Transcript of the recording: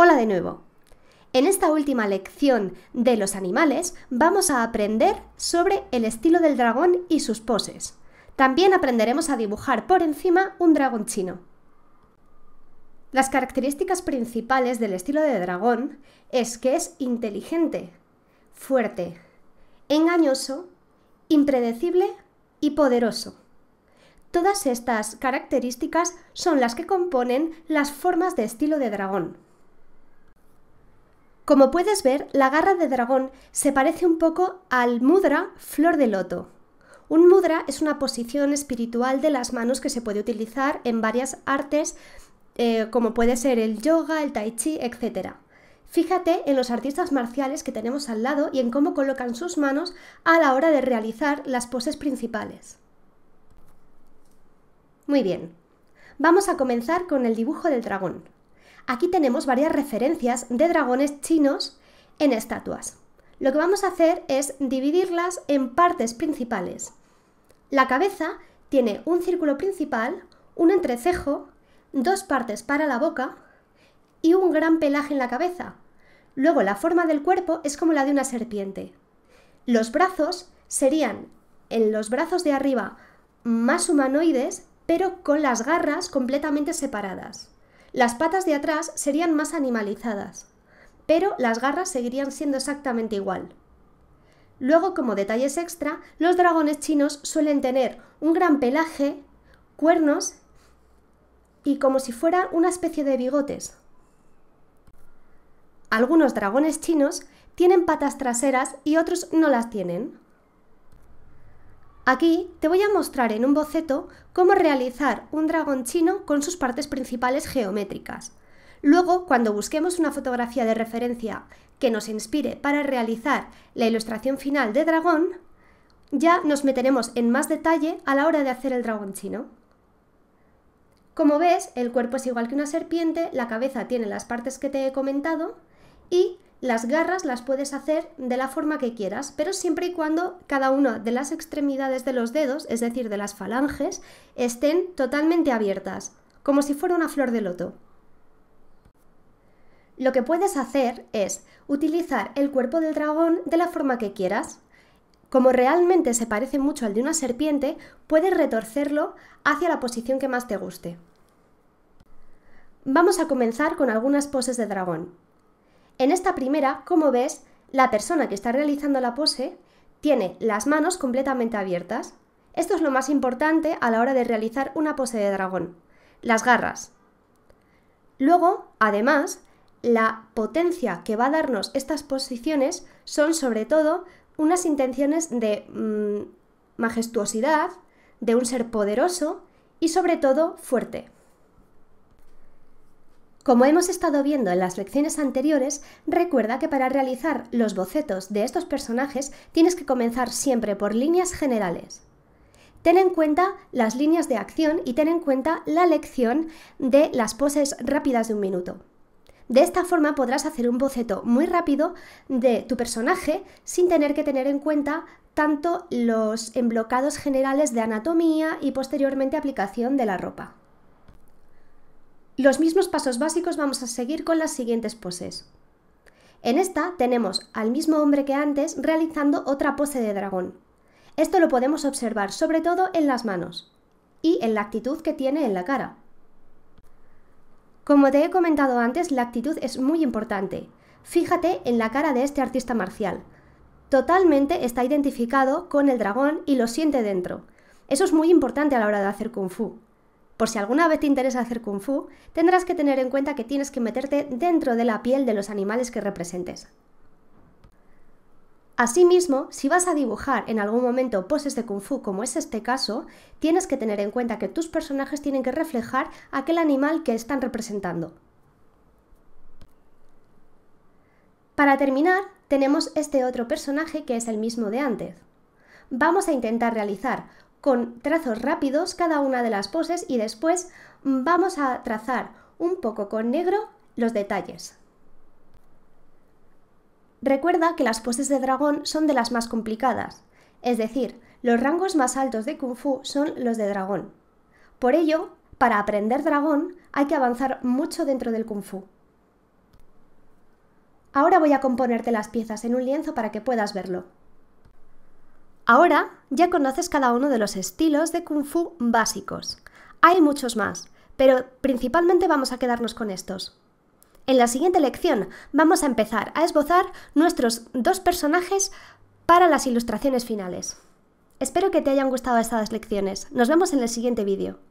Hola de nuevo. En esta última lección de los animales vamos a aprender sobre el estilo del dragón y sus poses. También aprenderemos a dibujar por encima un dragón chino. Las características principales del estilo de dragón es que es inteligente, fuerte, engañoso, impredecible y poderoso. Todas estas características son las que componen las formas de estilo de dragón. Como puedes ver, la garra de dragón se parece un poco al mudra flor de loto. Un mudra es una posición espiritual de las manos que se puede utilizar en varias artes eh, como puede ser el yoga, el tai chi, etc. Fíjate en los artistas marciales que tenemos al lado y en cómo colocan sus manos a la hora de realizar las poses principales. Muy bien, vamos a comenzar con el dibujo del dragón. Aquí tenemos varias referencias de dragones chinos en estatuas. Lo que vamos a hacer es dividirlas en partes principales. La cabeza tiene un círculo principal, un entrecejo, dos partes para la boca y un gran pelaje en la cabeza. Luego la forma del cuerpo es como la de una serpiente. Los brazos serían en los brazos de arriba más humanoides, pero con las garras completamente separadas. Las patas de atrás serían más animalizadas, pero las garras seguirían siendo exactamente igual. Luego, como detalles extra, los dragones chinos suelen tener un gran pelaje, cuernos y como si fuera una especie de bigotes. Algunos dragones chinos tienen patas traseras y otros no las tienen. Aquí te voy a mostrar en un boceto cómo realizar un dragón chino con sus partes principales geométricas. Luego, cuando busquemos una fotografía de referencia que nos inspire para realizar la ilustración final de dragón, ya nos meteremos en más detalle a la hora de hacer el dragón chino. Como ves, el cuerpo es igual que una serpiente, la cabeza tiene las partes que te he comentado y las garras las puedes hacer de la forma que quieras, pero siempre y cuando cada una de las extremidades de los dedos, es decir, de las falanges, estén totalmente abiertas, como si fuera una flor de loto. Lo que puedes hacer es utilizar el cuerpo del dragón de la forma que quieras. Como realmente se parece mucho al de una serpiente, puedes retorcerlo hacia la posición que más te guste. Vamos a comenzar con algunas poses de dragón. En esta primera, como ves, la persona que está realizando la pose tiene las manos completamente abiertas. Esto es lo más importante a la hora de realizar una pose de dragón, las garras. Luego, además, la potencia que va a darnos estas posiciones son sobre todo unas intenciones de mm, majestuosidad, de un ser poderoso y sobre todo fuerte. Como hemos estado viendo en las lecciones anteriores, recuerda que para realizar los bocetos de estos personajes tienes que comenzar siempre por líneas generales. Ten en cuenta las líneas de acción y ten en cuenta la lección de las poses rápidas de un minuto. De esta forma podrás hacer un boceto muy rápido de tu personaje sin tener que tener en cuenta tanto los emblocados generales de anatomía y posteriormente aplicación de la ropa. Los mismos pasos básicos vamos a seguir con las siguientes poses. En esta tenemos al mismo hombre que antes realizando otra pose de dragón. Esto lo podemos observar sobre todo en las manos y en la actitud que tiene en la cara. Como te he comentado antes, la actitud es muy importante. Fíjate en la cara de este artista marcial. Totalmente está identificado con el dragón y lo siente dentro. Eso es muy importante a la hora de hacer kung fu. Por si alguna vez te interesa hacer kung fu, tendrás que tener en cuenta que tienes que meterte dentro de la piel de los animales que representes. Asimismo, si vas a dibujar en algún momento poses de kung fu como es este caso, tienes que tener en cuenta que tus personajes tienen que reflejar aquel animal que están representando. Para terminar, tenemos este otro personaje que es el mismo de antes. Vamos a intentar realizar con trazos rápidos cada una de las poses y después vamos a trazar un poco con negro los detalles. Recuerda que las poses de dragón son de las más complicadas, es decir, los rangos más altos de Kung Fu son los de dragón. Por ello, para aprender dragón hay que avanzar mucho dentro del Kung Fu. Ahora voy a componerte las piezas en un lienzo para que puedas verlo. Ahora ya conoces cada uno de los estilos de kung fu básicos. Hay muchos más, pero principalmente vamos a quedarnos con estos. En la siguiente lección vamos a empezar a esbozar nuestros dos personajes para las ilustraciones finales. Espero que te hayan gustado estas lecciones. Nos vemos en el siguiente vídeo.